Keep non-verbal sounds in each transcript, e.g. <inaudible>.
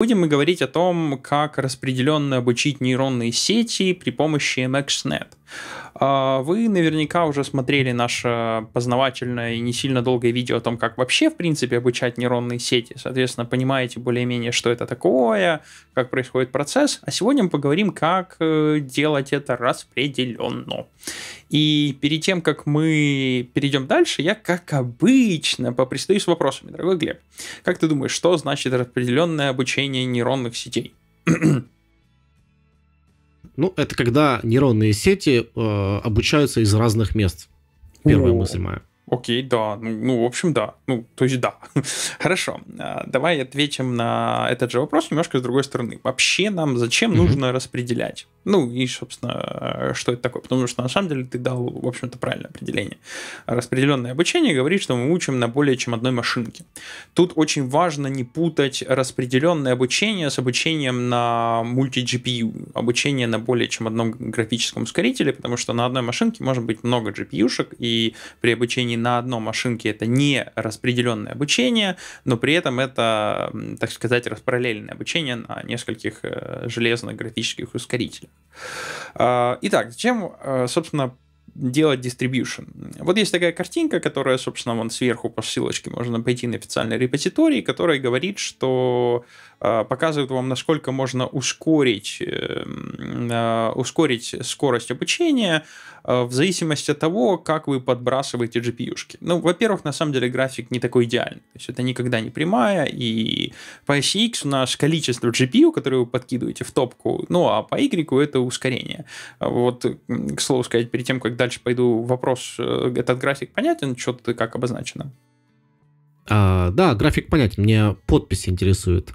Будем мы говорить о том, как распределенно обучить нейронные сети при помощи MXNet. А, вы наверняка уже смотрели наше познавательное и не сильно долгое видео о том, как вообще, в принципе, обучать нейронные сети. Соответственно, понимаете более-менее, что это такое, как происходит процесс. А сегодня мы поговорим, как э, делать это распределенно. И перед тем, как мы перейдем дальше, я, как обычно, попристаю с вопросами. Дорогой Глеб, как ты думаешь, что значит распределенное обучение нейронных сетей? Ну, это когда нейронные сети э, обучаются из разных мест. Первая О. мысль моя. Окей, да. Ну, ну, в общем, да. Ну, то есть да. <laughs> Хорошо. А, давай ответим на этот же вопрос немножко с другой стороны. Вообще нам зачем нужно распределять? Ну, и, собственно, что это такое? Потому что, на самом деле, ты дал, в общем-то, правильное определение. Распределенное обучение говорит, что мы учим на более чем одной машинке. Тут очень важно не путать распределенное обучение с обучением на мульти-GPU, обучение на более чем одном графическом ускорителе, потому что на одной машинке может быть много GPU-шек, и при обучении на одной машинке это не распределенное обучение, но при этом это, так сказать, распараллельное обучение на нескольких э, железных графических ускорителях. А, итак, зачем, э, собственно, делать distribution. Вот есть такая картинка, которая, собственно, вон сверху по ссылочке можно пойти на официальный репозиторий, которая говорит, что а, показывает вам, насколько можно ускорить, эм, а, ускорить скорость обучения а, в зависимости от того, как вы подбрасываете GPU-шки. Ну, во-первых, на самом деле график не такой идеальный, то есть это никогда не прямая, и по X у нас количество GPU, которые вы подкидываете в топку, ну, а по Y это ускорение. Вот, к слову сказать, перед тем, как дальше дальше пойду, вопрос, э, этот график понятен, что-то как обозначено? А, да, график понятен, Мне подпись интересует.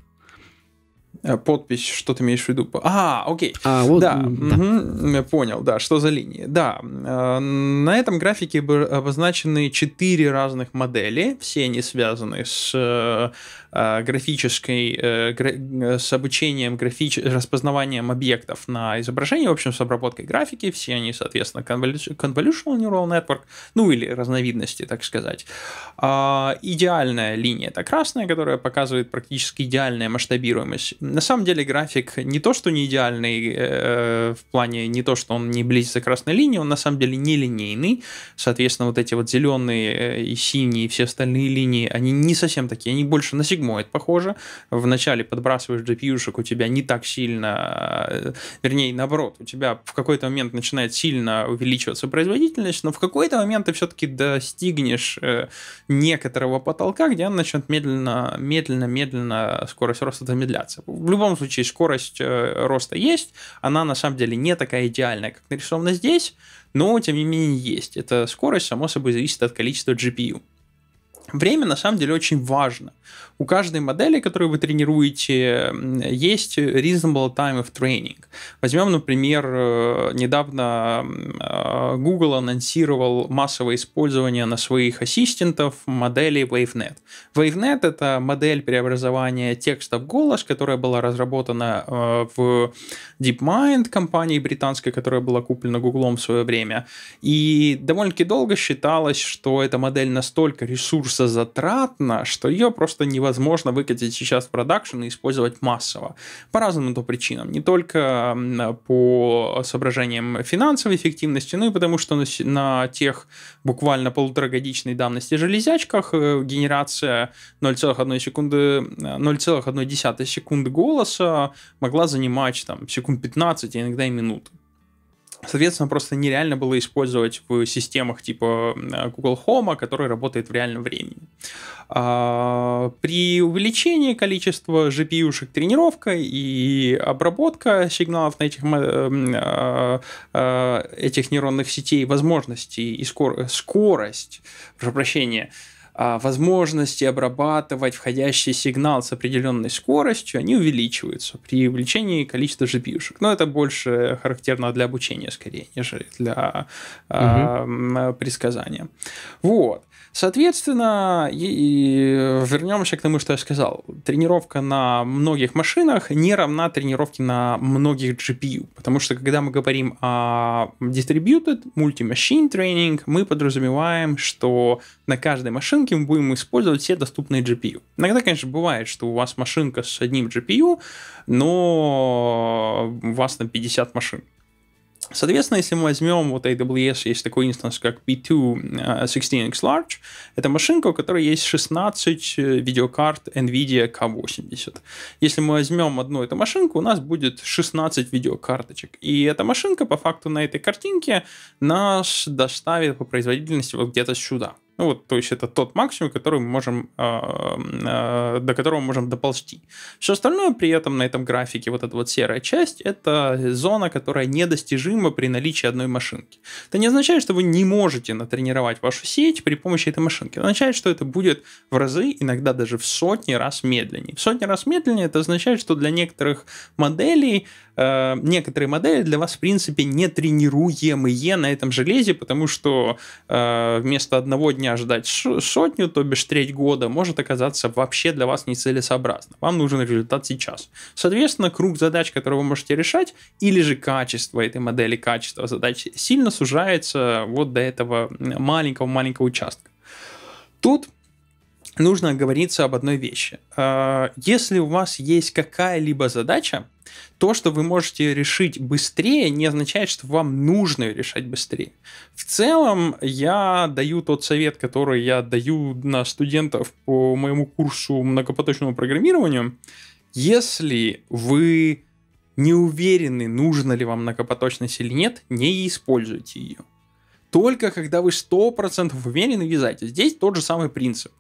Э, подпись, что ты имеешь в виду? А, окей. А, вот, да, да. Угу, понял, да, что за линии. Да, э, на этом графике обозначены четыре разных модели, все они связаны с э, графической, с обучением графич... распознаванием объектов на изображении, в общем, с обработкой графики, все они, соответственно, Convolutional Neural Network, ну или разновидности, так сказать. А, идеальная линия – это красная, которая показывает практически идеальная масштабируемость на самом деле график не то, что не идеальный, э, э, в плане не то, что он не близится к красной линии, он на самом деле не линейный. Соответственно, вот эти вот зеленые э, и синие, и все остальные линии, они не совсем такие, они больше на сигмоид похожи. Вначале подбрасываешь gpu у тебя не так сильно, э, вернее, наоборот, у тебя в какой-то момент начинает сильно увеличиваться производительность, но в какой-то момент ты все-таки достигнешь некоторого потолка, где она начнет медленно, медленно, медленно скорость роста замедляться в любом случае скорость э, роста есть, она на самом деле не такая идеальная, как нарисована здесь, но тем не менее есть. Эта скорость, само собой, зависит от количества GPU. Время на самом деле очень важно у каждой модели, которую вы тренируете, есть reasonable time of training. Возьмем, например, э, недавно э, Google анонсировал массовое использование на своих ассистентов модели WaveNet. WaveNet — это модель преобразования текста в голос, которая была разработана э, в DeepMind компании британской, которая была куплена Google в свое время. И довольно-таки долго считалось, что эта модель настолько ресурсозатратна, что ее просто не невозможно выкатить сейчас в продакшн и использовать массово. По разным то причинам. Не только по соображениям финансовой эффективности, но и потому, что на, на тех буквально полуторагодичной давности железячках э, генерация 0,1 секунды, 0,1 э, секунды голоса могла занимать там секунд 15, а иногда и минуту. Соответственно, просто нереально было использовать в системах типа э, Google Home, который работает в реальном времени. А, при увеличении количества GPU-шек тренировка и обработка сигналов на этих, э, э, этих нейронных сетей, возможности и скорость, прошу прощения, а, возможности обрабатывать входящий сигнал с определенной скоростью, они увеличиваются при увеличении количества GPU-шек. Но это больше характерно для обучения скорее, нежели для угу. э, предсказания. Вот. Соответственно, и, и вернемся к тому, что я сказал. Тренировка на многих машинах не равна тренировке на многих GPU, потому что когда мы говорим о distributed multi-machine training, мы подразумеваем, что на каждой машинке мы будем использовать все доступные GPU. Иногда, конечно, бывает, что у вас машинка с одним GPU, но у вас на 50 машин. Соответственно, если мы возьмем вот AWS, есть такой инстанс, как B2 16X э, Large, это машинка, у которой есть 16 э, видеокарт NVIDIA K80. Если мы возьмем одну эту машинку, у нас будет 16 видеокарточек. И эта машинка, по факту, на этой картинке нас доставит по производительности вот где-то сюда. Ну, вот, то есть это тот максимум, который мы можем, а, а, до которого мы можем доползти. Все остальное при этом на этом графике, вот эта вот серая часть, это зона, которая недостижима при наличии одной машинки. Это не означает, что вы не можете натренировать вашу сеть при помощи этой машинки. Это означает, что это будет в разы, иногда даже в сотни раз медленнее. В сотни раз медленнее это означает, что для некоторых моделей а, некоторые модели для вас, в принципе, не тренируемые на этом железе, потому что вместо одного дня дня ждать сотню, то бишь треть года, может оказаться вообще для вас нецелесообразно. Вам нужен результат сейчас. Соответственно, круг задач, которые вы можете решать, или же качество этой модели, качество задач, сильно сужается вот до этого маленького-маленького участка. Тут нужно оговориться об одной вещи. А, если у вас есть какая-либо задача, то, что вы можете решить быстрее, не означает, что вам нужно ее решать быстрее. В целом, я даю тот совет, который я даю на студентов по моему курсу многопоточному программированию. Если вы не уверены, нужна ли вам многопоточность или нет, не используйте ее. Только когда вы 100% уверены, вязайте. Здесь тот же самый принцип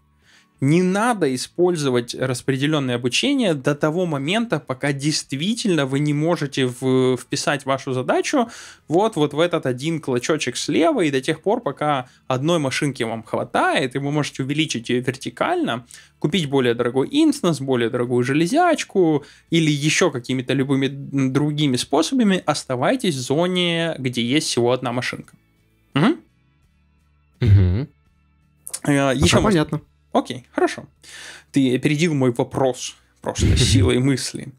не надо использовать распределенное обучение до того момента, пока действительно вы не можете в, вписать вашу задачу вот, вот в этот один клочочек слева, и до тех пор, пока одной машинки вам хватает, и вы можете увеличить ее вертикально, купить более дорогой инстанс, более дорогую железячку или еще какими-то любыми другими способами, оставайтесь в зоне, где есть всего одна машинка. Угу. Угу. Еще а, понятно. Может... Окей, хорошо. Ты опередил мой вопрос просто <laughs> силой мысли.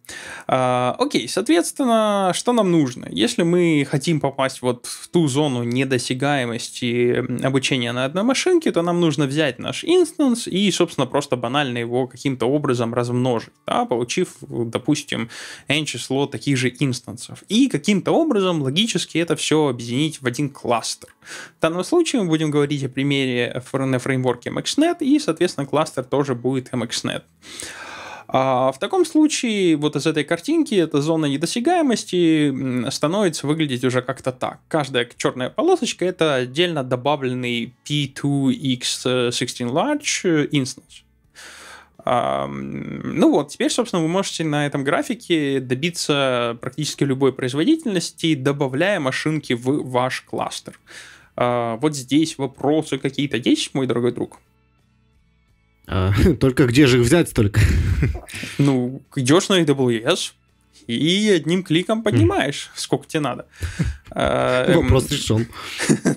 А, окей, соответственно, что нам нужно? Если мы хотим попасть вот в ту зону недосягаемости обучения на одной машинке, то нам нужно взять наш инстанс и, собственно, просто банально его каким-то образом размножить, да, получив, допустим, n число таких же инстансов. И каким-то образом логически это все объединить в один кластер. В данном случае мы будем говорить о примере на фреймворке MXNet, и, соответственно, кластер тоже будет MXNet. А в таком случае вот из этой картинки эта зона недосягаемости становится выглядеть уже как-то так. Каждая черная полосочка — это отдельно добавленный P2X16 large э, instance. Ну вот, теперь, собственно, вы можете на этом графике добиться практически любой производительности, добавляя машинки в ваш кластер. А, вот здесь вопросы какие-то есть, мой дорогой друг? А, <laughs> только где же их взять столько? Ну, идешь на AWS, и одним кликом поднимаешь, mm. сколько тебе надо. А, эм, Вопрос решен.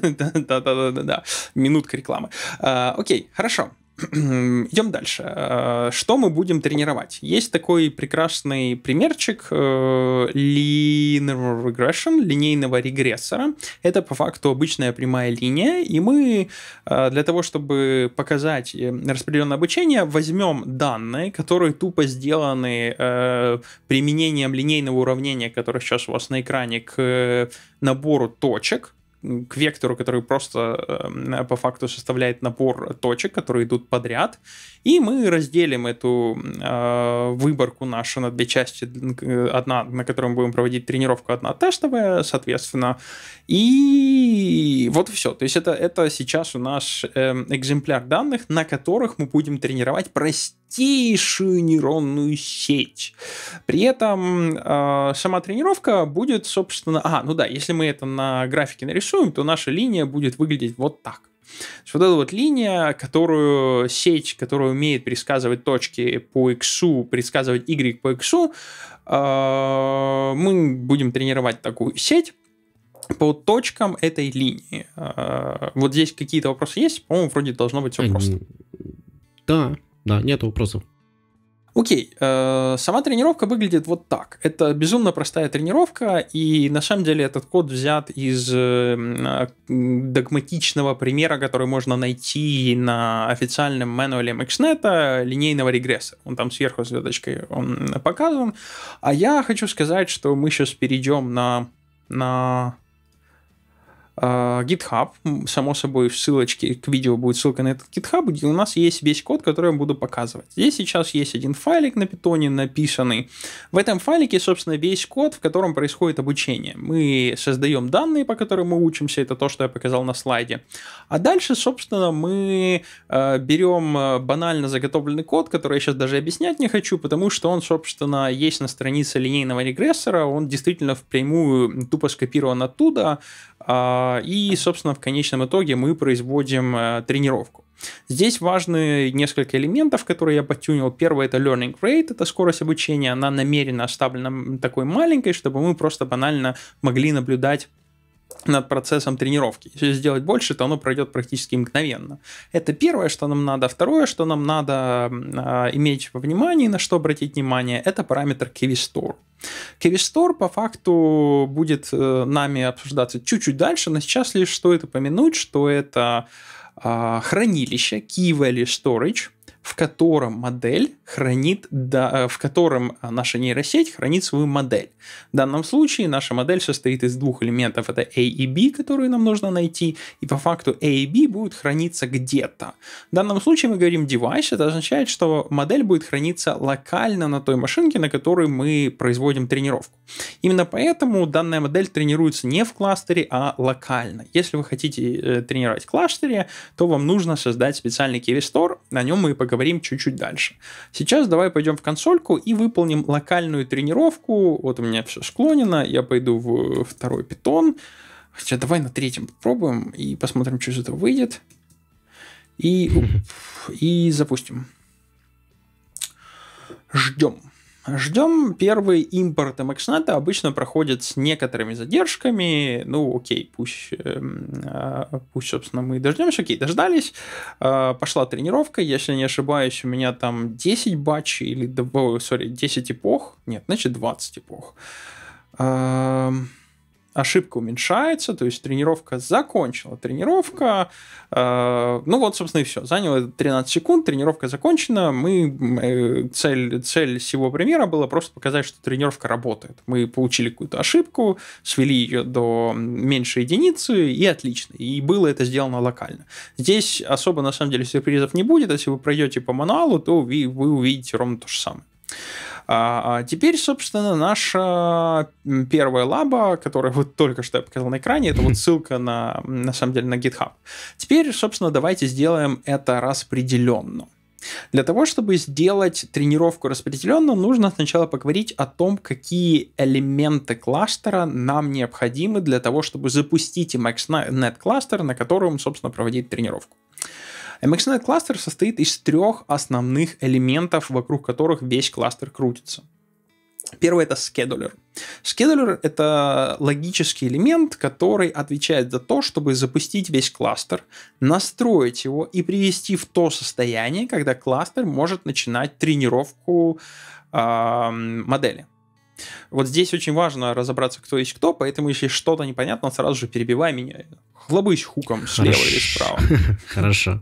<laughs> Да-да-да. Минутка рекламы. А, окей, хорошо. <clears throat> Идем дальше. Э, что мы будем тренировать? Есть такой прекрасный примерчик э, linear regression, линейного регрессора. Это по факту обычная прямая линия, и мы э, для того, чтобы показать распределенное обучение, возьмем данные, которые тупо сделаны применением линейного уравнения, которое сейчас у вас на экране, к набору точек, к вектору, который просто э, по факту составляет набор точек, которые идут подряд, и мы разделим эту э, выборку нашу на две части, одна, на которой мы будем проводить тренировку, одна тестовая, соответственно, и вот все. То есть это, это сейчас у нас э, эм, экземпляр данных, на которых мы будем тренировать простейшие богатейшую нейронную сеть. При этом э, сама тренировка будет, собственно... А, ну да, если мы это на графике нарисуем, то наша линия будет выглядеть вот так. вот эта вот линия, которую сеть, которая умеет предсказывать точки по x, предсказывать y по x, э, а, мы будем тренировать такую сеть по точкам этой линии. Э, вот здесь какие-то вопросы есть? По-моему, вроде должно быть все просто. Да, да, нет вопросов. Окей, э, сама тренировка выглядит вот так. Это безумно простая тренировка, и на самом деле этот код взят из э, догматичного примера, который можно найти на официальном мануале MXNet э, линейного регресса. Он там сверху звездочкой он показан. А я хочу сказать, что мы сейчас перейдем на, на а, GitHub, само собой, в ссылочке к видео будет ссылка на этот GitHub, где у нас есть весь код, который я буду показывать. Здесь сейчас есть один файлик на питоне написанный. В этом файлике, собственно, весь код, в котором происходит обучение. Мы создаем данные, по которым мы учимся, это то, что я показал на слайде. А дальше, собственно, мы э, берем э, банально заготовленный код, который я сейчас даже объяснять не хочу, потому что он, собственно, есть на странице линейного регрессора, он действительно впрямую тупо скопирован оттуда, э, а, и, собственно, в конечном итоге мы производим э, тренировку. Здесь важны несколько элементов, которые я подтюнил. Первое это learning rate, это скорость обучения. Она намеренно оставлена такой маленькой, чтобы мы просто банально могли наблюдать над процессом тренировки. Если сделать больше, то оно пройдет практически мгновенно. Это первое, что нам надо. Второе, что нам надо э, иметь во внимании, на что обратить внимание, это параметр KVStore. KVStore по факту будет э, нами обсуждаться чуть-чуть дальше, но сейчас лишь стоит упомянуть, что это э, хранилище Key Value Storage, в котором модель хранит, да, э, в котором э, наша нейросеть хранит свою модель. В данном случае наша модель состоит из двух элементов, это A и B, которые нам нужно найти, и по факту A и B будут храниться где-то. В данном случае мы говорим device, это означает, что модель будет храниться локально на той машинке, на которой мы производим тренировку. Именно поэтому данная модель тренируется не в кластере, а локально. Если вы хотите э, тренировать в кластере, то вам нужно создать специальный Kiwi Store, на нем мы и поговорим поговорим чуть-чуть дальше. Сейчас давай пойдем в консольку и выполним локальную тренировку. Вот у меня все склонено, я пойду в э, второй питон. Хотя давай на третьем попробуем и посмотрим, что из этого выйдет. И, <laughs> и запустим. Ждем. Ждем первый импорт MXNet обычно проходит с некоторыми задержками. Ну, окей, пусть, эм, а, пусть собственно, мы дождемся. Окей, дождались. А, пошла тренировка. Если не ошибаюсь, у меня там 10 батч или, сори, 10 эпох. Нет, значит, 20 эпох ошибка уменьшается, то есть тренировка закончила, тренировка, э, ну вот, собственно, и все. Заняло 13 секунд, тренировка закончена, мы, э, цель, цель всего примера была просто показать, что тренировка работает. Мы получили какую-то ошибку, свели ее до меньшей единицы, и отлично. И было это сделано локально. Здесь особо, на самом деле, сюрпризов не будет, если вы пройдете по мануалу, то вы, вы увидите ровно то же самое. А, а теперь, собственно, наша первая лаба, которую вот только что я показал на экране, это вот ссылка на, на самом деле, на GitHub. Теперь, собственно, давайте сделаем это распределенно. Для того, чтобы сделать тренировку распределенно, нужно сначала поговорить о том, какие элементы кластера нам необходимы для того, чтобы запустить MaxNet кластер, на котором, собственно, проводить тренировку. MXNet кластер состоит из трех основных элементов, вокруг которых весь кластер крутится. Первый это скедулер. Скедулер это логический элемент, который отвечает за то, чтобы запустить весь кластер, настроить его и привести в то состояние, когда кластер может начинать тренировку э, модели. Вот здесь очень важно разобраться, кто есть кто, поэтому если что-то непонятно, сразу же перебивай меня, хлобысь хуком слева Хорошо. или справа. <laughs> Хорошо.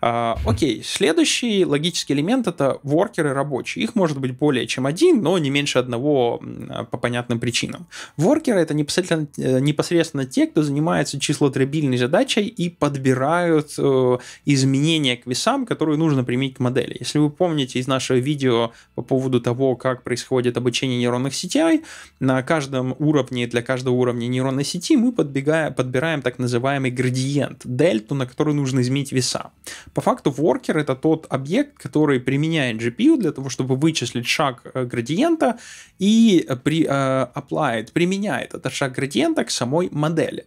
А, окей, следующий логический элемент это воркеры рабочие. Их может быть более чем один, но не меньше одного а, по понятным причинам. Воркеры это э, непосредственно, те, кто занимается числотребильной задачей и подбирают э, изменения к весам, которые нужно применить к модели. Если вы помните из нашего видео по поводу того, как происходит обучение нейронных сетей, на каждом уровне, для каждого уровня нейронной сети мы подбегаем, подбираем так называемый градиент, дельту, на которую нужно изменить веса. По факту worker — это тот объект, который применяет GPU для того, чтобы вычислить шаг э, градиента и э, при, э, apply, применяет этот шаг градиента к самой модели.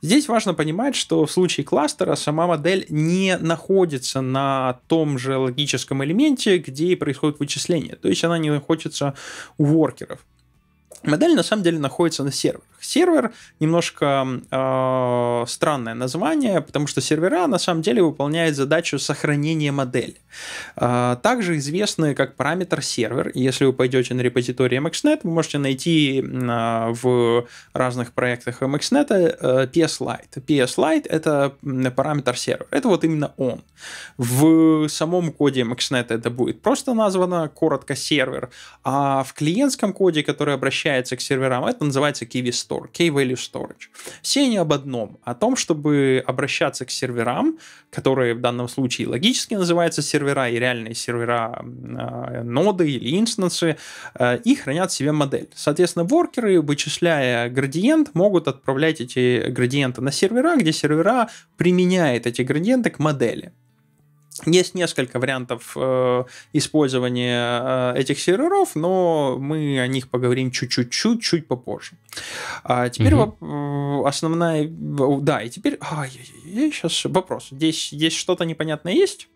Здесь важно понимать, что в случае кластера сама модель не находится на том же логическом элементе, где и происходит вычисление. То есть она не находится у воркеров. Модель на самом деле находится на сервере сервер. Немножко э, странное название, потому что сервера на самом деле выполняет задачу сохранения модели. Э, также известны как параметр сервер. Если вы пойдете на репозиторий MXNet, вы можете найти э, в разных проектах MXNet э, PS-Lite. PS-Lite — это параметр сервер. Это вот именно он. В самом коде MXNet это будет просто названо коротко сервер, а в клиентском коде, который обращается к серверам, это называется Kiwi Store, K-Value Storage. Все они об одном, о том, чтобы обращаться к серверам, которые в данном случае логически называются сервера и реальные сервера э, ноды или инстансы, э, и хранят себе модель. Соответственно, воркеры, вычисляя градиент, могут отправлять эти градиенты на сервера, где сервера применяет эти градиенты к модели. Есть несколько вариантов э, использования э, этих серверов, но мы о них поговорим чуть-чуть-чуть чуть попозже. А теперь угу. основная... Да, и теперь... Ай, я сейчас вопрос. Здесь, здесь что-то непонятное есть?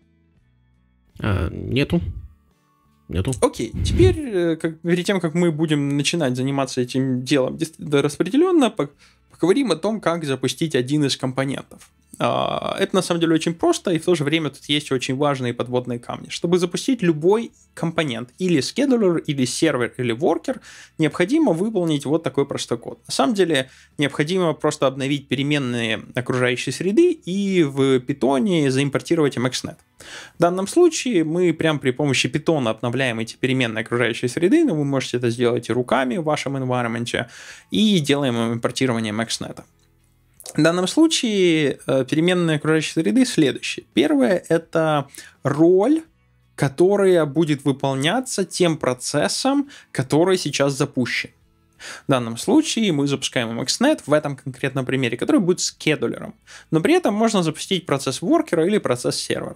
А, нету. Нету. Окей, теперь, э, как, перед тем, как мы будем начинать заниматься этим делом распределенно, поговорим о том, как запустить один из компонентов. А, это на самом деле очень просто, и в то же время тут есть очень важные подводные камни. Чтобы запустить любой компонент, или скедулер, или сервер, или воркер, необходимо выполнить вот такой простой код. На самом деле необходимо просто обновить переменные окружающей среды и в питоне заимпортировать mxnet. В данном случае мы прям при помощи питона обновляем эти переменные окружающей среды, но вы можете это сделать и руками в вашем environment, и делаем импортирование mxnet ActionNet. В данном случае э, переменные окружающей среды следующие. Первое – это роль, которая будет выполняться тем процессом, который сейчас запущен. В данном случае мы запускаем MXNet в этом конкретном примере, который будет скедулером. Но при этом можно запустить процесс воркера или процесс сервера.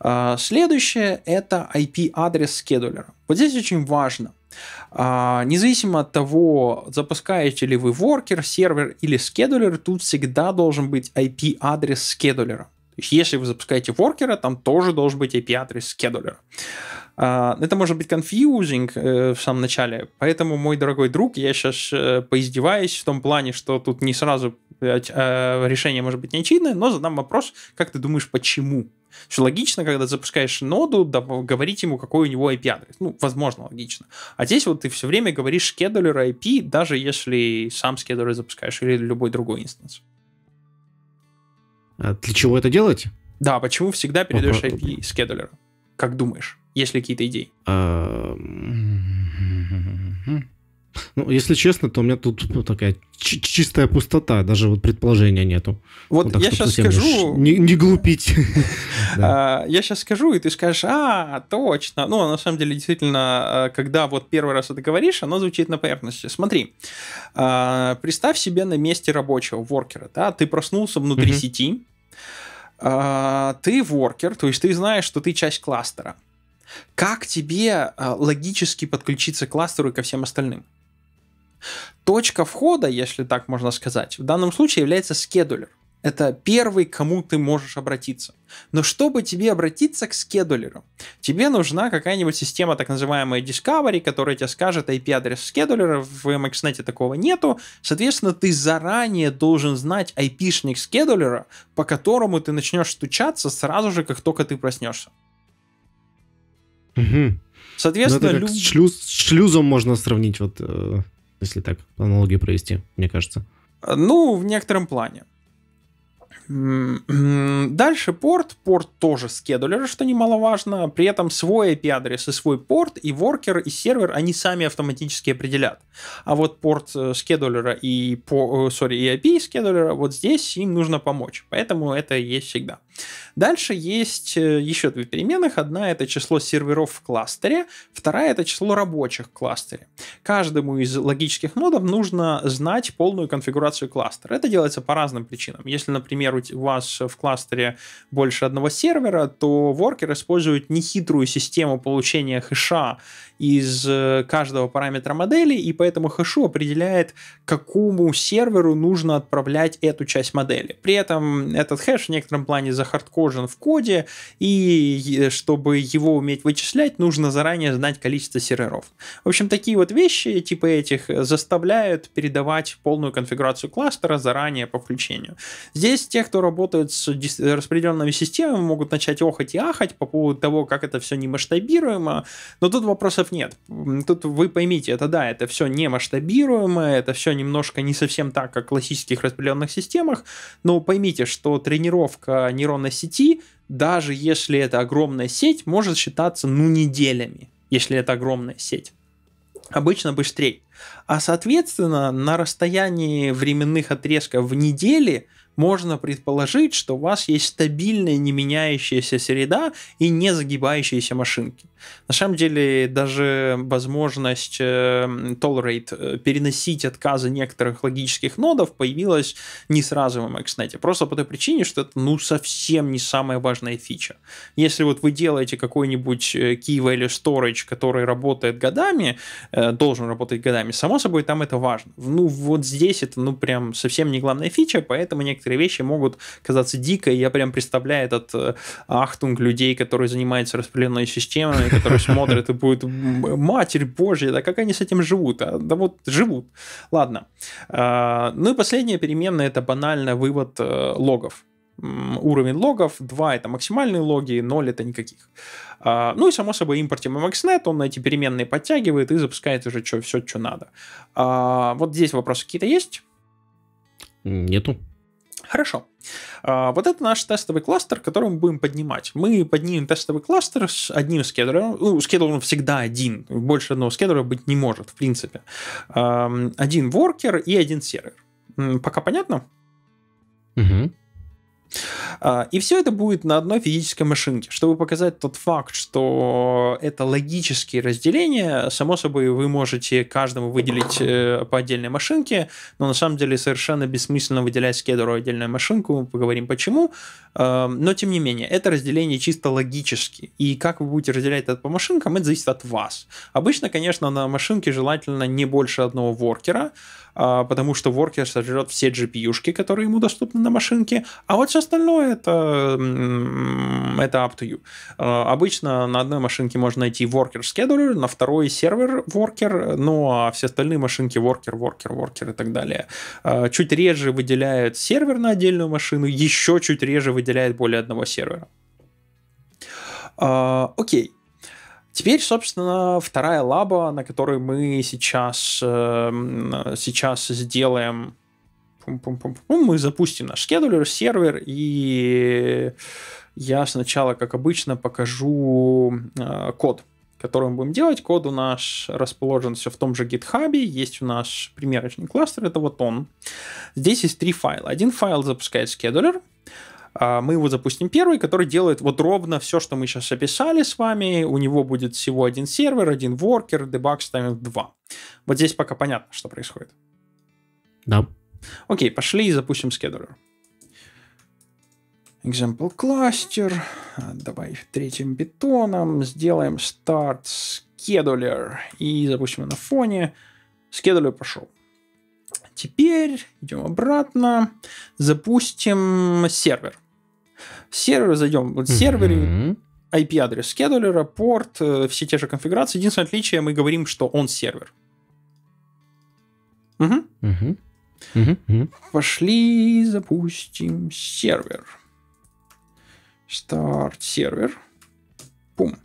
А, следующее – это IP-адрес скедулера. Вот здесь очень важно. А, независимо от того, запускаете ли вы воркер, сервер или скедулер, тут всегда должен быть IP-адрес скедулера. То есть, если вы запускаете воркера, там тоже должен быть IP-адрес скедулера. А, это может быть confusing э, в самом начале, поэтому, мой дорогой друг, я сейчас э, поиздеваюсь в том плане, что тут не сразу э, решение может быть неочевидное, но задам вопрос, как ты думаешь, почему? Все логично, когда запускаешь ноду, говорить ему, какой у него IP-адрес. Ну, возможно, логично. А здесь вот ты все время говоришь шкедулер IP, даже если сам шкедулер запускаешь или любой другой инстанс. А для чего это делать? Да, почему всегда передаешь IP шкедулеру? Как думаешь? Есть ли какие-то идеи? Ну, если честно, то у меня тут ну, такая чистая пустота, даже вот предположения нету. Вот, вот так, я сейчас скажу... Не, не глупить. <laughs> <laughs> А, я сейчас скажу, и ты скажешь, а, точно. Ну, на самом деле, действительно, а, когда вот первый раз это говоришь, оно звучит на поверхности. Смотри, а, представь себе на месте рабочего, воркера, да, ты проснулся внутри сети, ты воркер, то есть ты знаешь, что ты часть кластера. Как тебе э, логически подключиться к кластеру и ко всем остальным? Точка входа, если так можно сказать, в данном случае является скедулер. Это первый, к кому ты можешь обратиться. Но чтобы тебе обратиться к скедулеру, тебе нужна какая-нибудь система, так называемая Discovery, которая тебе скажет IP-адрес скедулера, в MXNet эм такого нету, соответственно, ты заранее должен знать IP-шник скедулера, по которому ты начнешь стучаться сразу же, как только ты проснешься. Угу. Соответственно, ну, люб... шлюз, с шлюзом можно сравнить, вот, э, если так аналогию провести, мне кажется. А, ну, в некотором плане. Дальше порт. Порт тоже скедулер, что немаловажно. При этом свой IP-адрес и свой порт, и воркер, и сервер, они сами автоматически определят. А вот порт э, скедулера и, по, sorry, э, и IP скедулера, вот здесь им нужно помочь. Поэтому это есть всегда. Дальше есть э, еще две переменных. Одна это число серверов в кластере, вторая это число рабочих в кластере. Каждому из логических нодов нужно знать полную конфигурацию кластера. Это делается по разным причинам. Если, например, у вас в кластере больше одного сервера, то воркер использует нехитрую систему получения хэша из э, каждого параметра модели, и поэтому хэшу определяет, какому серверу нужно отправлять эту часть модели. При этом этот хэш в некотором плане захардкожен в коде, и чтобы его уметь вычислять, нужно заранее знать количество серверов. В общем, такие вот вещи, типа этих, заставляют передавать полную конфигурацию кластера заранее по включению. Здесь те, кто работает с распределенными системами, могут начать охать и ахать по поводу того, как это все не масштабируемо, но тут вопрос вопросов нет. Тут вы поймите, это да, это все не масштабируемое, это все немножко не совсем так, как в классических распределенных системах, но поймите, что тренировка нейронной сети, даже если это огромная сеть, может считаться, ну, неделями, если это огромная сеть обычно быстрее. А соответственно, на расстоянии временных отрезков в неделе – можно предположить, что у вас есть стабильная, не меняющаяся среда и не загибающиеся машинки. На самом деле, даже возможность э, tolerate э, переносить отказы некоторых логических нодов появилась не сразу в MXNet. Просто по той причине, что это ну совсем не самая важная фича. Если вот вы делаете какой-нибудь э, key value storage, который работает годами, должен работать годами, само собой, там это важно. Ну, вот здесь это, ну, прям совсем не главная фича, поэтому некоторые некоторые вещи могут казаться дико, и я прям представляю этот э, ахтунг людей, которые занимаются распределенной системой, которые <laughs> смотрят и будут, матерь божья, да как они с этим живут? А, да вот живут. Ладно. А, ну и последняя переменная – это банально вывод э, логов уровень логов, 2 это максимальные логи, 0 это никаких. А, ну и само собой импортим MXNet, он эти переменные подтягивает и запускает уже что, все, что надо. А, вот здесь вопросы какие-то есть? Нету. Хорошо. А, вот это наш тестовый кластер, который мы будем поднимать. Мы поднимем тестовый кластер с одним скедером. Ну, скедер он всегда один. Больше одного скедера быть не может, в принципе. Один воркер и один сервер. Пока понятно? Угу. А, и все это будет на одной физической машинке, чтобы показать тот факт, что это логические разделения. Само собой, вы можете каждому выделить э, по отдельной машинке, но на самом деле совершенно бессмысленно выделять скедеру отдельную машинку, мы поговорим почему. А, но тем не менее, это разделение чисто логически. И как вы будете разделять это по машинкам, это зависит от вас. Обычно, конечно, на машинке желательно не больше одного воркера, а, потому что воркер сожрет все GPU-шки, которые ему доступны на машинке. А вот со остальное это, это up to you. А, обычно на одной машинке можно найти worker scheduler, на второй сервер worker, ну а все остальные машинки worker, worker, worker и так далее. А, чуть реже выделяют сервер на отдельную машину, еще чуть реже выделяют более одного сервера. А, окей. Теперь, собственно, вторая лаба, на которой мы сейчас, эм, сейчас сделаем пум -пум -пум -пум, мы запустим наш шкедулер, сервер, и я сначала, как обычно, покажу э, код, который мы будем делать. Код у нас расположен все в том же GitHub. Есть у нас примерочный кластер, это вот он. Здесь есть три файла. Один файл запускает шкедулер, а, мы его запустим первый, который делает вот ровно все, что мы сейчас описали с вами. У него будет всего один сервер, один воркер, дебаг ставим в 2. Вот здесь пока понятно, что происходит. Да. Yep. Окей, пошли и запустим скедулер. Example cluster. Давай третьим бетоном. Сделаем start scheduler. И запустим на фоне. Scheduler пошел. Теперь идем обратно. Запустим сервер. В сервер зайдем. Вот сервер mm IP-адрес скедулера, порт, э, все те же конфигурации. Единственное отличие, мы говорим, что он сервер. Угу. Угу. Пошли запустим сервер. Старт сервер. Пум.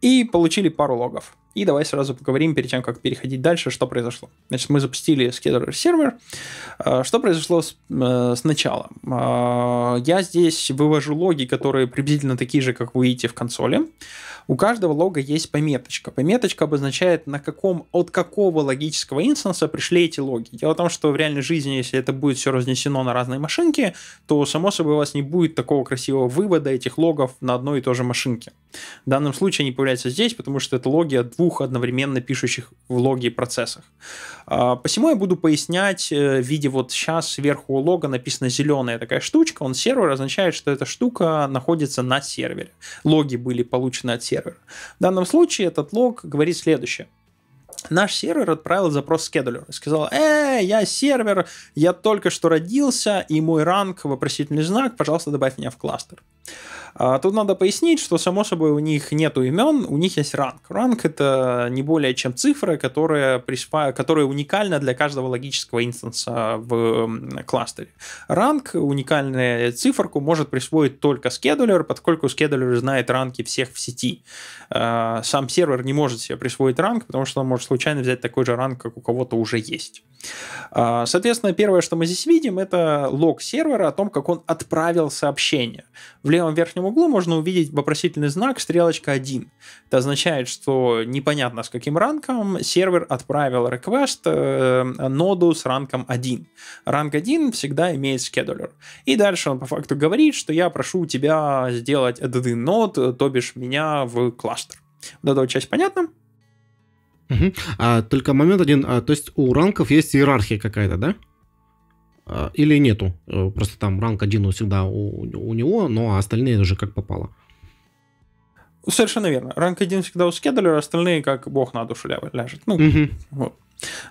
И получили пару логов. И давай сразу поговорим перед тем, как переходить дальше, что произошло. Значит, мы запустили Scheduler сервер. А, что произошло с, э, сначала? Э, а, я здесь вывожу логи, которые приблизительно такие же, как вы видите в консоли. У каждого лога есть пометочка. Пометочка обозначает, на каком, от какого логического инстанса пришли эти логи. Дело в том, что в реальной жизни, если это будет все разнесено на разные машинки, то, само собой, у вас не будет такого красивого вывода этих логов на одной и той же машинке. В данном случае они появляются здесь, потому что это логи от двух одновременно пишущих влоги процессах. А, посему я буду пояснять э, в виде вот сейчас сверху у лога написана зеленая такая штучка, он сервер означает, что эта штука находится на сервере. Логи были получены от сервера. В данном случае этот лог говорит следующее наш сервер отправил запрос скедулеру и сказал, э, я сервер, я только что родился, и мой ранг, вопросительный знак, пожалуйста, добавь меня в кластер. А тут надо пояснить, что, само собой, у них нет имен, у них есть ранг. Ранг — это не более чем цифры, которые, присва... которые уникальны для каждого логического инстанса в кластере. Ранг, уникальную циферку, может присвоить только скедулер, поскольку скедулер знает ранки всех в сети. А, сам сервер не может себе присвоить ранг, потому что он может случайно взять такой же ранг, как у кого-то уже есть. А, соответственно, первое, что мы здесь видим, это лог сервера о том, как он отправил сообщение. В левом верхнем углу можно увидеть вопросительный знак стрелочка 1. Это означает, что непонятно с каким ранком сервер отправил реквест э, ноду с ранком 1. Ранг 1 всегда имеет скедулер. И дальше он по факту говорит, что я прошу у тебя сделать add нод, то бишь меня в кластер. Вот эта вот часть понятна? Угу. А, только момент один, а, то есть у ранков есть иерархия какая-то, да? А, или нету, э, просто там ранг один всегда у, у него, но остальные уже как попало. Совершенно верно. Ранг один всегда у скедулера, остальные как бог на душу ляжет. Ну, угу. вот.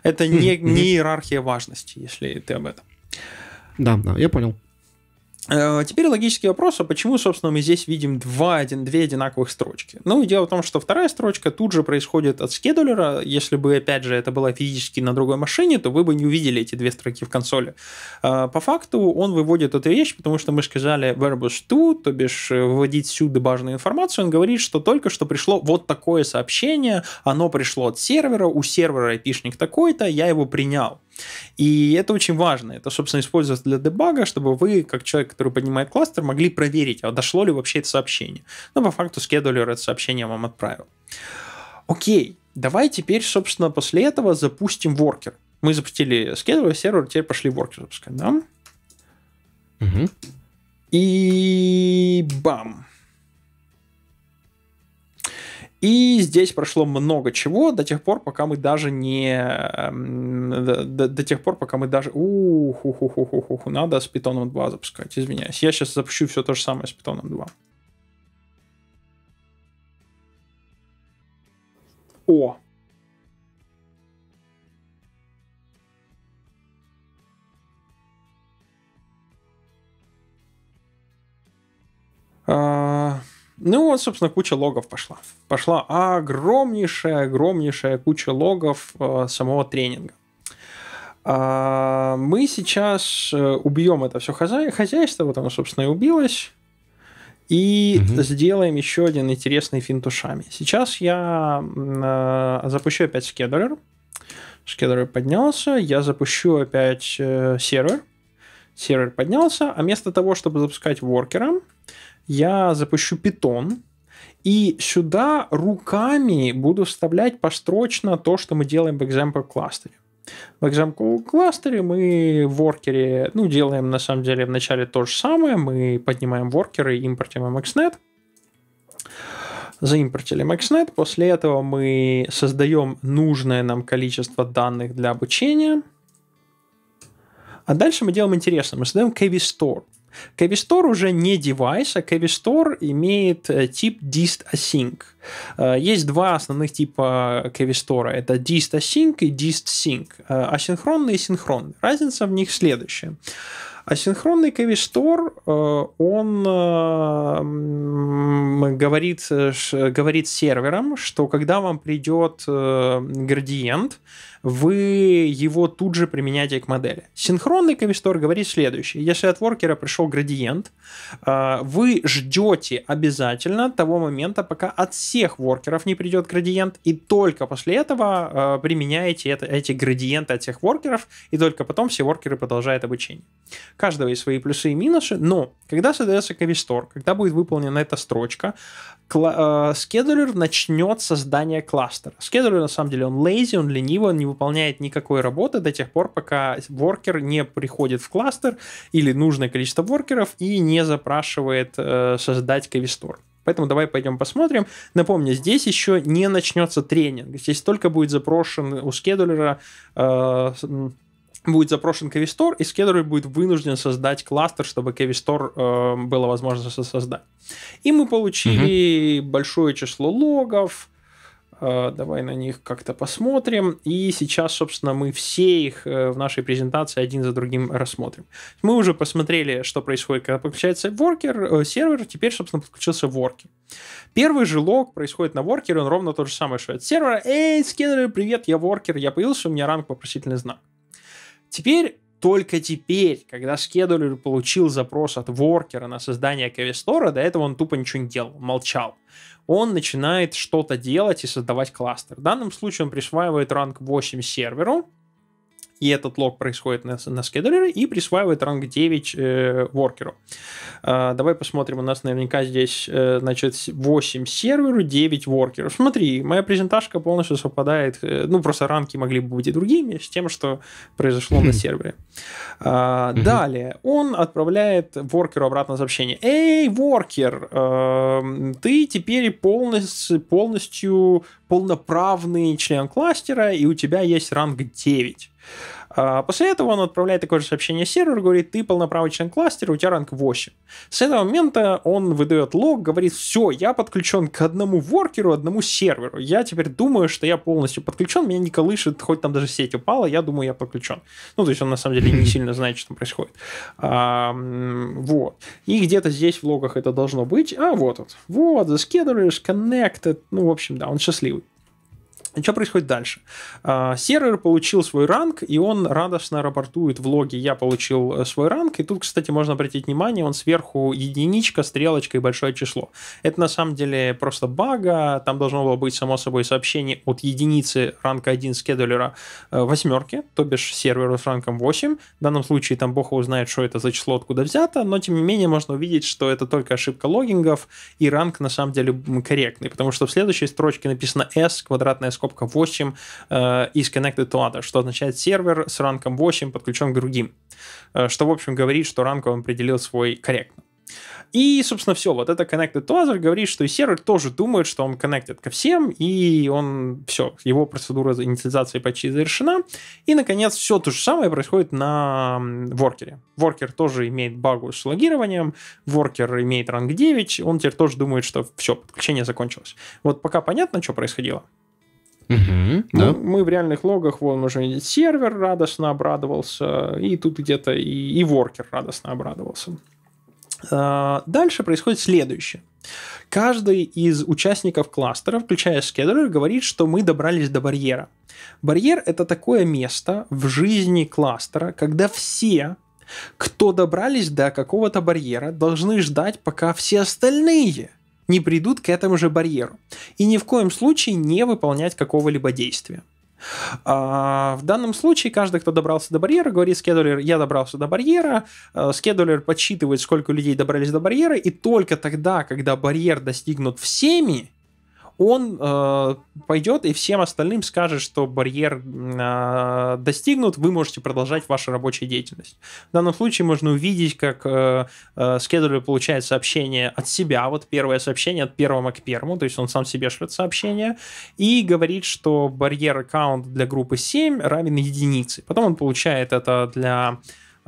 Это не, не иерархия важности, если ты об этом. Да, да, я понял. Э, теперь логический вопрос, а почему, собственно, мы здесь видим два, один, две одинаковых строчки? Ну, дело в том, что вторая строчка тут же происходит от скедулера. Если бы, опять же, это было физически на другой машине, то вы бы не увидели эти две строки в консоли. Э, по факту он выводит эту вещь, потому что мы сказали verbus to, то бишь э, выводить всю дебажную информацию. Он говорит, что только что пришло вот такое сообщение, оно пришло от сервера, у сервера айпишник такой-то, я его принял. И это очень важно. Это, собственно, используется для дебага, чтобы вы, как человек, который поднимает кластер, могли проверить, а дошло ли вообще это сообщение. Ну по факту скедулер это сообщение вам отправил. Окей, давай теперь, собственно, после этого запустим воркер. Мы запустили скедулер, сервер, теперь пошли воркер запускать, да? Угу. И бам! И здесь прошло много чего до тех пор, пока мы даже не... Эм, до, до, до тех пор, пока мы даже... Ух, ух, ух, ух, ух, надо с питоном 2 запускать, извиняюсь. Я сейчас запущу все то же самое с питоном 2. О! Uh... Ну, вот, собственно, куча логов пошла. Пошла огромнейшая, огромнейшая куча логов э, самого тренинга. А, мы сейчас э, убьем это все хозяйство, вот оно, собственно, и убилось. И угу. сделаем еще один интересный финт ушами. Сейчас я э, запущу опять скедулер. Скедулер поднялся. Я запущу опять э, сервер. Сервер поднялся. А вместо того, чтобы запускать воркером, я запущу питон, и сюда руками буду вставлять построчно то, что мы делаем в example кластере. В example кластере мы в воркере, ну, делаем на самом деле в начале то же самое, мы поднимаем воркеры и импортим mxnet, заимпортили mxnet, после этого мы создаем нужное нам количество данных для обучения, а дальше мы делаем интересно, мы создаем KV Store – KVStore уже не девайс, а KVStore имеет э, тип dist async. Э, есть два основных типа KVStore. Это dist async и dist sync. Э, Асинхронный и синхронный. Разница в них следующая. Асинхронный кавиштор, он говорит, говорит серверам, что когда вам придет градиент, вы его тут же применяете к модели. Синхронный комистор говорит следующее. Если от воркера пришел градиент, а, вы ждете обязательно того момента, пока от всех воркеров не придет градиент, и только после этого а, применяете это, эти градиенты от всех воркеров, и только потом все воркеры продолжают обучение. Каждого есть свои плюсы и минусы, но когда создается комистор, когда будет выполнена эта строчка, а, скедулер начнет создание кластера. Скедулер, на самом деле, он лейзи, он ленивый, он не выполняет никакой работы до тех пор, пока воркер не приходит в кластер или нужное количество воркеров и не запрашивает э, создать квестор. Поэтому давай пойдем посмотрим. Напомню, здесь еще не начнется тренинг. Здесь только будет запрошен у скедулера э, будет запрошен кевистор, и скедулер будет вынужден создать кластер, чтобы кевистор э, было возможно создать. И мы получили угу. большое число логов, Э, давай на них как-то посмотрим. И сейчас, собственно, мы все их э, в нашей презентации один за другим рассмотрим. Мы уже посмотрели, что происходит, когда подключается воркер, э, сервер. Теперь, собственно, подключился воркер. Первый же лог происходит на воркере, он ровно то же самое, что от сервера. Эй, скиннеры, привет, я воркер, я появился, у меня ранг вопросительный знак. Теперь только теперь, когда скедулер получил запрос от воркера на создание квестора, до этого он тупо ничего не делал, молчал он начинает что-то делать и создавать кластер. В данном случае он присваивает ранг 8 серверу, и этот лог происходит на, на скедулере и присваивает ранг 9 э, воркеру. Э, давай посмотрим, у нас наверняка здесь, э, значит, 8 серверу, 9 воркеров. Смотри, моя презентажка полностью совпадает, э, ну, просто ранки могли бы быть и другими, с тем, что произошло на хм. сервере. А, далее, он отправляет воркеру обратно сообщение. Эй, воркер, эм, ты теперь полностью, полностью полноправный член кластера, и у тебя есть ранг 9. А, после этого он отправляет такое же сообщение серверу, говорит, ты полноправный член у тебя ранг 8. С этого момента он выдает лог, говорит, все, я подключен к одному воркеру, одному серверу. Я теперь думаю, что я полностью подключен, меня не колышет, хоть там даже сеть упала, я думаю, я подключен. Ну, то есть он на самом деле не <laughs> сильно знает, что там происходит. А, вот. И где-то здесь в логах это должно быть. А, вот он. Вот, the scheduler is connected. Ну, в общем, да, он счастливый. И что происходит дальше? А, сервер получил свой ранг, и он радостно рапортует в логе «Я получил э, свой ранг». И тут, кстати, можно обратить внимание, он сверху единичка, стрелочка и большое число. Это на самом деле просто бага. Там должно было быть, само собой, сообщение от единицы ранга 1 скедулера э, восьмерки, то бишь серверу с ранком 8. В данном случае там бог узнает, что это за число, откуда взято, но тем не менее можно увидеть, что это только ошибка логингов, и ранг на самом деле корректный, потому что в следующей строчке написано S, квадратная скобка скобка 8 э, is connected to other, что означает сервер с ранком 8 подключен к другим. Э, что, в общем, говорит, что ранг он определил свой корректно. И, собственно, все. Вот это Connected to Other говорит, что и сервер тоже думает, что он connected ко всем, и он все, его процедура инициализации почти завершена. И, наконец, все то же самое происходит на воркере. Воркер тоже имеет багу с логированием, воркер имеет ранг 9, он теперь тоже думает, что все, подключение закончилось. Вот пока понятно, что происходило. Угу, да. мы, мы в реальных логах, вон уже сервер радостно обрадовался, и тут где-то и, и воркер радостно обрадовался. А, дальше происходит следующее. Каждый из участников кластера, включая скедерер, говорит, что мы добрались до барьера. Барьер – это такое место в жизни кластера, когда все, кто добрались до какого-то барьера, должны ждать, пока все остальные – не придут к этому же барьеру. И ни в коем случае не выполнять какого-либо действия. А в данном случае каждый, кто добрался до барьера, говорит скедулер, я добрался до барьера, а, скедулер подсчитывает, сколько людей добрались до барьера, и только тогда, когда барьер достигнут всеми, он э, пойдет и всем остальным скажет, что барьер э, достигнут, вы можете продолжать вашу рабочую деятельность. В данном случае можно увидеть, как э, э, скедулер получает сообщение от себя, вот первое сообщение от первого к первому, то есть он сам себе шлет сообщение, и говорит, что барьер аккаунт для группы 7 равен единице. Потом он получает это для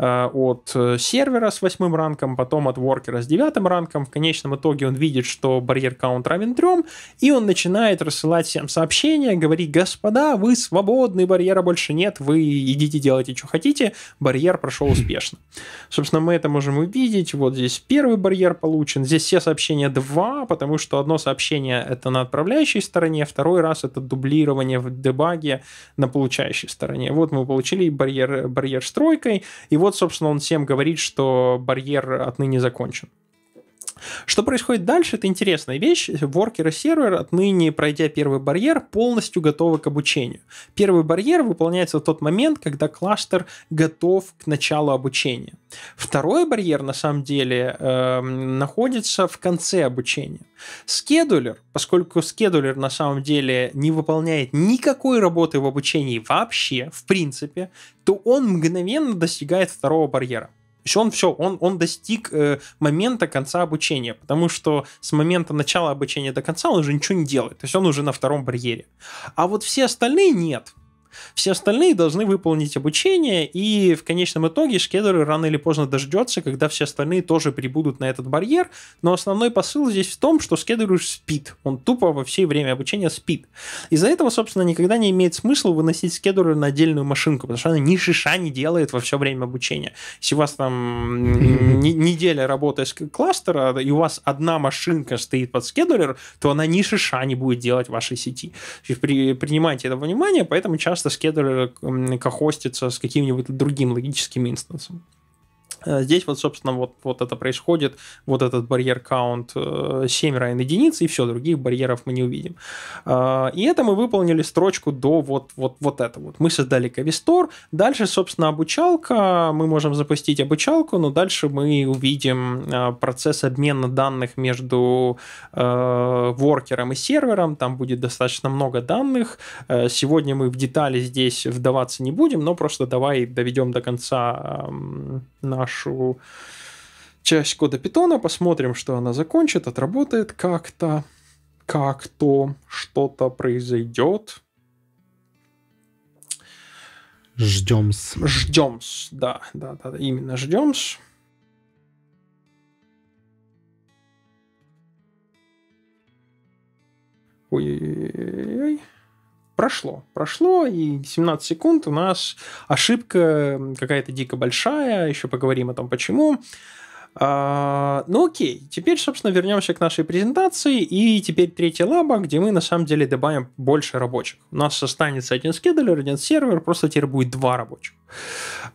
Э, от э, сервера с восьмым ранком, потом от воркера с девятым ранком. В конечном итоге он видит, что барьер каунт равен трем, и он начинает рассылать всем сообщения, говорить, господа, вы свободны, барьера больше нет, вы идите делайте, что хотите, барьер прошел хм. успешно. Собственно, мы это можем увидеть, вот здесь первый барьер получен, здесь все сообщения два, потому что одно сообщение это на отправляющей стороне, второй раз это дублирование в дебаге на получающей стороне. Вот мы получили барьер, барьер стройкой и вот вот, собственно, он всем говорит, что барьер отныне закончен. Что происходит дальше, это интересная вещь. Воркер и сервер, отныне пройдя первый барьер, полностью готовы к обучению. Первый барьер выполняется в тот момент, когда кластер готов к началу обучения. Второй барьер, на самом деле, э, находится в конце обучения. Скедулер, поскольку скедулер на самом деле не выполняет никакой работы в обучении вообще, в принципе, то он мгновенно достигает второго барьера еще он все, он, он достиг э, момента конца обучения, потому что с момента начала обучения до конца он уже ничего не делает, то есть он уже на втором барьере. А вот все остальные нет. Все остальные должны выполнить обучение, и в конечном итоге шкедеры рано или поздно дождется, когда все остальные тоже прибудут на этот барьер, но основной посыл здесь в том, что шкедеры спит. Он тупо во все время обучения спит. Из-за этого, собственно, никогда не имеет смысла выносить шкедеры на отдельную машинку, потому что она ни шиша не делает во все время обучения. Если у вас там неделя работы с кластера, и у вас одна машинка стоит под шкедулер, то она ни шиша не будет делать в вашей сети. При, принимайте это внимание, поэтому часто часто скедулер кохостится с каким-нибудь другим логическим инстансом. Э, здесь вот, собственно, вот, вот это происходит, вот этот барьер каунт 7 э, равен единицы и все, других барьеров мы не увидим. Э, и это мы выполнили строчку до вот, вот, вот это вот. Мы создали кавистор, дальше, собственно, обучалка, мы можем запустить обучалку, но дальше мы увидим процесс обмена данных между воркером и сервером, там будет достаточно много данных. Сегодня мы в детали здесь вдаваться не будем, но просто давай доведем до конца эм, наш нашу часть кода питона, посмотрим, что она закончит, отработает как-то, как-то что-то произойдет. Ждем. с. Ждем, с. да, да, да, именно ждем. Ой-ой-ой прошло. Прошло, и 17 секунд у нас ошибка какая-то дико большая, еще поговорим о том, почему. А, ну окей, теперь, собственно, вернемся к нашей презентации. И теперь третья лаба, где мы на самом деле добавим больше рабочих. У нас останется один скедулер, один сервер, просто теперь будет два рабочих.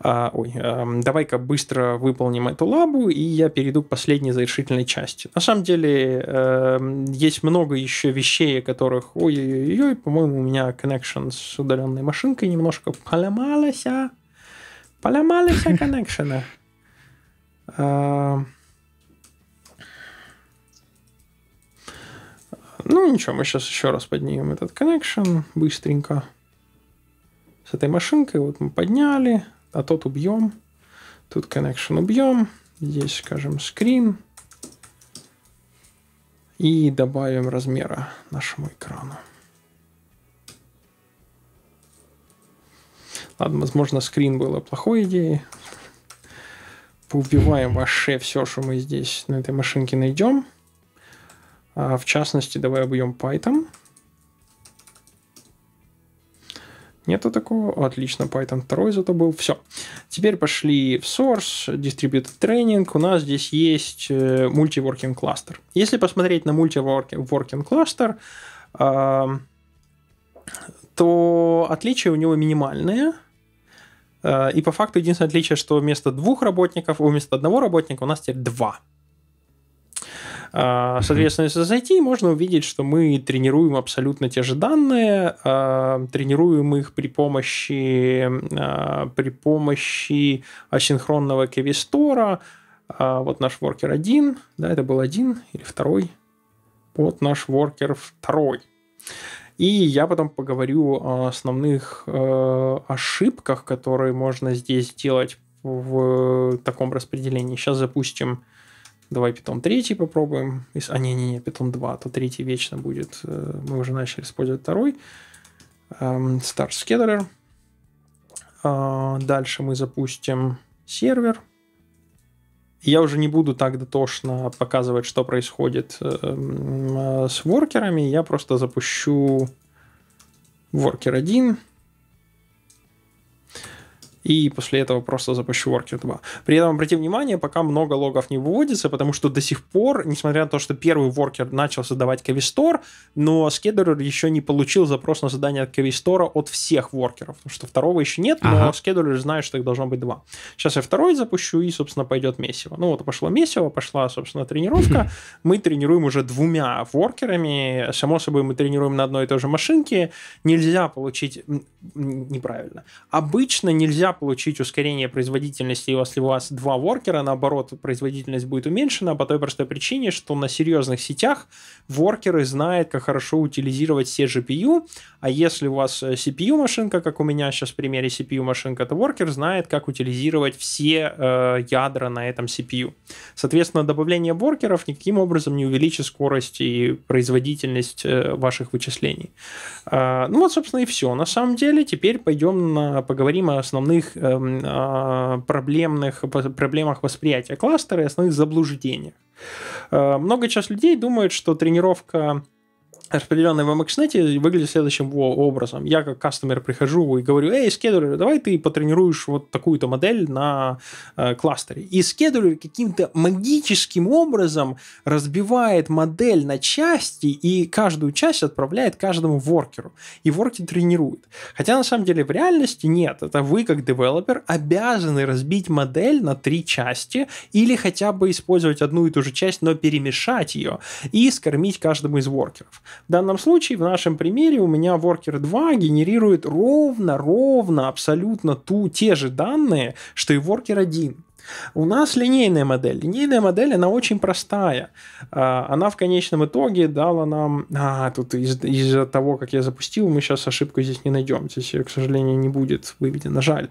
А, ой, а, давай-ка быстро выполним эту лабу, и я перейду к последней завершительной части. На самом деле, э, есть много еще вещей, которых... Ой-ой-ой, по-моему, у меня connection с удаленной машинкой немножко поломалась, а? Поломалась коннекшена. <laughs> Эм, ну, ничего, мы сейчас еще раз поднимем этот connection быстренько. С этой машинкой вот мы подняли, а тот убьем. Тут connection убьем. Здесь, скажем, screen. И добавим размера нашему экрану. Ладно, возможно, скрин было плохой идеей поубиваем вообще все, что мы здесь на этой машинке найдем. А в частности, давай объем Python. Нету такого. Отлично, Python 2 зато был. Все. Теперь пошли в Source, Distributed Training. У нас здесь есть э, Multi-Working Cluster. Если посмотреть на Multi-Working Cluster, то отличия у него минимальные – Э, и по факту единственное отличие, что вместо двух работников, вместо одного работника у нас теперь два. Э, соответственно, если зайти, можно увидеть, что мы тренируем абсолютно те же данные, э, тренируем их при помощи, при помощи асинхронного кевистора. Вот наш worker один, да, это был один или второй. Вот наш worker второй. И я потом поговорю о основных э, ошибках, которые можно здесь делать в таком распределении. Сейчас запустим Давай питон 3 попробуем. А, не-не-не, питон 2, а то 3 вечно будет. Э, мы уже начали использовать второй. Start эм, Scheduler. А, дальше мы запустим сервер я уже не буду так дотошно показывать, что происходит э, э, с воркерами. Я просто запущу воркер 1 и после этого просто запущу Worker 2. При этом обрати внимание, пока много логов не выводится, потому что до сих пор, несмотря на то, что первый Worker начал создавать Кавистор, но скедулер еще не получил запрос на задание от Кавистора от всех воркеров, потому что второго еще нет, ага. но скедулер знает, что их должно быть два. Сейчас я второй запущу, и, собственно, пойдет месиво. Ну вот пошло месиво, пошла, собственно, тренировка. Мы тренируем уже двумя воркерами. Само собой, мы тренируем на одной и той же машинке. Нельзя получить... Неправильно. Обычно нельзя получить ускорение производительности, если у вас два воркера, наоборот, производительность будет уменьшена по той простой причине, что на серьезных сетях воркеры знают, как хорошо утилизировать все GPU, а если у вас э, CPU-машинка, как у меня сейчас в примере CPU-машинка, то воркер знает, как утилизировать все э, ядра на этом CPU. Соответственно, добавление воркеров никаким образом не увеличит скорость и производительность э, ваших вычислений. Э, ну вот, собственно, и все. На самом деле, теперь пойдем на, поговорим о основных основных эм, а, проблемных, проблемах восприятия кластера и основных заблуждениях. Э, много сейчас людей думают, что тренировка распределенные в MXNet выглядит следующим образом. Я как кастомер прихожу и говорю, эй, скедулер, давай ты потренируешь вот такую-то модель на э, кластере. И скедулер каким-то магическим образом разбивает модель на части и каждую часть отправляет каждому воркеру. И ворки тренируют. Хотя на самом деле в реальности нет. Это вы как девелопер обязаны разбить модель на три части или хотя бы использовать одну и ту же часть, но перемешать ее и скормить каждому из воркеров. В данном случае, в нашем примере, у меня Worker 2 генерирует ровно-ровно абсолютно ту, те же данные, что и Worker 1. У нас линейная модель. Линейная модель, она очень простая. А, она в конечном итоге дала нам... А, тут из- из-за того, как я запустил, мы сейчас ошибку здесь не найдем. Здесь ее, к сожалению, не будет выведено, жаль.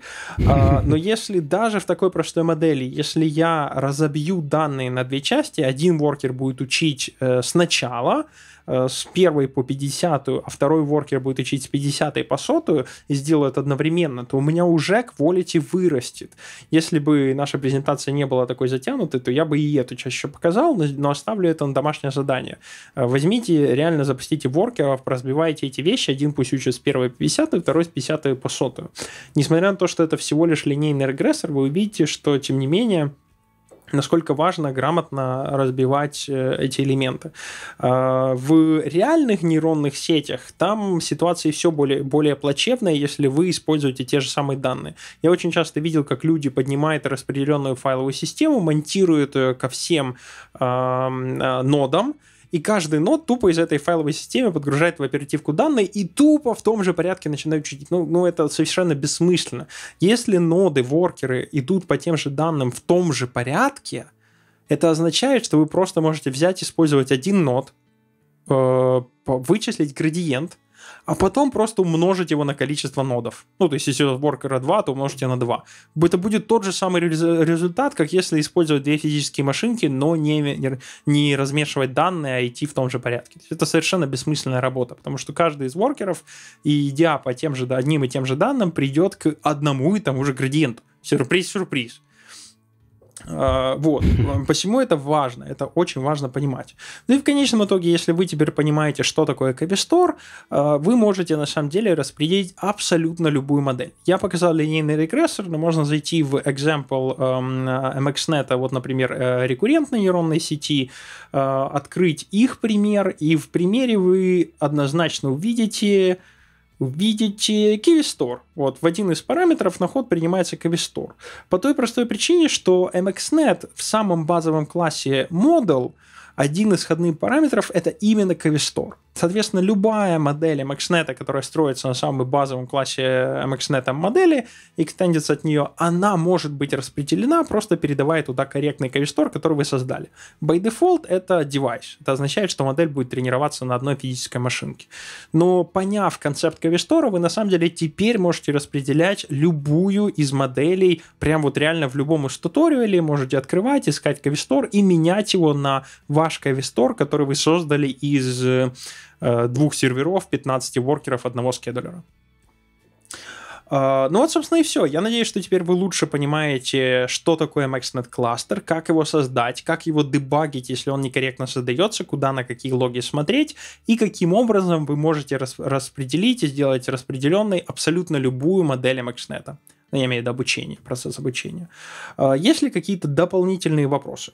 А, <laughs> но если даже в такой простой модели, если я разобью данные на две части, один воркер будет учить э, сначала, Э, с первой по 50, а второй воркер будет учить с 50 по 100 и сделают одновременно, то у меня уже quality вырастет. Если бы наша презентация не была такой затянутой, то я бы и эту часть еще показал, но оставлю это на домашнее задание. Э, возьмите, реально запустите воркеров, разбивайте эти вещи, один пусть учит с первой по 50, второй с 50 по 100. Несмотря на то, что это всего лишь линейный регрессор, вы увидите, что, тем не менее, насколько важно грамотно разбивать э, эти элементы. А, в реальных нейронных сетях там ситуация все более, более плачевная, если вы используете те же самые данные. Я очень часто видел, как люди поднимают распределенную файловую систему, монтируют ее э, ко всем э, нодам, и каждый нод тупо из этой файловой системы подгружает в оперативку данные и тупо в том же порядке начинает чудить. Ну, ну это совершенно бессмысленно. Если ноды, воркеры идут по тем же данным в том же порядке, это означает, что вы просто можете взять, использовать один нод, э, вычислить градиент, а потом просто умножить его на количество нодов. Ну, то есть, если у вас сборка 2, то умножите на 2. Это будет тот же самый результат, как если использовать две физические машинки, но не, не размешивать данные, а идти в том же порядке. То есть, это совершенно бессмысленная работа, потому что каждый из воркеров, идя по тем же, одним и тем же данным, придет к одному и тому же градиенту. Сюрприз, сюрприз. А, вот. почему это важно, это очень важно понимать. Ну и в конечном итоге, если вы теперь понимаете, что такое Кэбистор, а, вы можете на самом деле распределить абсолютно любую модель. Я показал линейный регрессор, но можно зайти в example эм, э, MXNet, вот, например, э, рекуррентной нейронной сети, э, открыть их пример, и в примере вы однозначно увидите, видите э, кивистор. Вот в один из параметров на ход принимается кивистор. По той простой причине, что MXNet в самом базовом классе Model – один из входных параметров это именно Кавистор. Соответственно, любая модель MXNet, которая строится на самом базовом классе MXNet модели, экстендится от нее, она может быть распределена, просто передавая туда корректный кавистор, который вы создали. By default это девайс. Это означает, что модель будет тренироваться на одной физической машинке. Но поняв концепт кавистора, вы на самом деле теперь можете распределять любую из моделей, прям вот реально в любом из туториале можете открывать, искать кавистор и менять его на ваш Машка Вестор, который вы создали из э, э, двух серверов, 15 воркеров, одного скедулера. А, ну вот, собственно, и все. Я надеюсь, что теперь вы лучше понимаете, что такое MaxNet кластер, как его создать, как его дебагить, если он некорректно создается, куда на какие логи смотреть, и каким образом вы можете распределить и сделать распределенной абсолютно любую модель MaxNet. Ну, я имею в виду обучение, процесс обучения. А, есть ли какие-то дополнительные вопросы?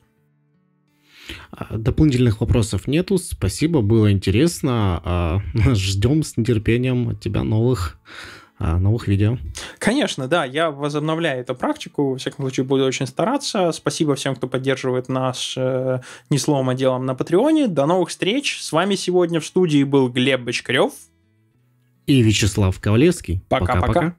А, дополнительных вопросов нету. Спасибо, было интересно. А, <laughs> ждем с нетерпением от тебя новых а, новых видео. Конечно, да, я возобновляю эту практику, во всяком случае буду очень стараться. Спасибо всем, кто поддерживает нас э, не словом, а делом на Патреоне. До новых встреч. С вами сегодня в студии был Глеб Бочкарев. И Вячеслав Ковлевский. Пока-пока.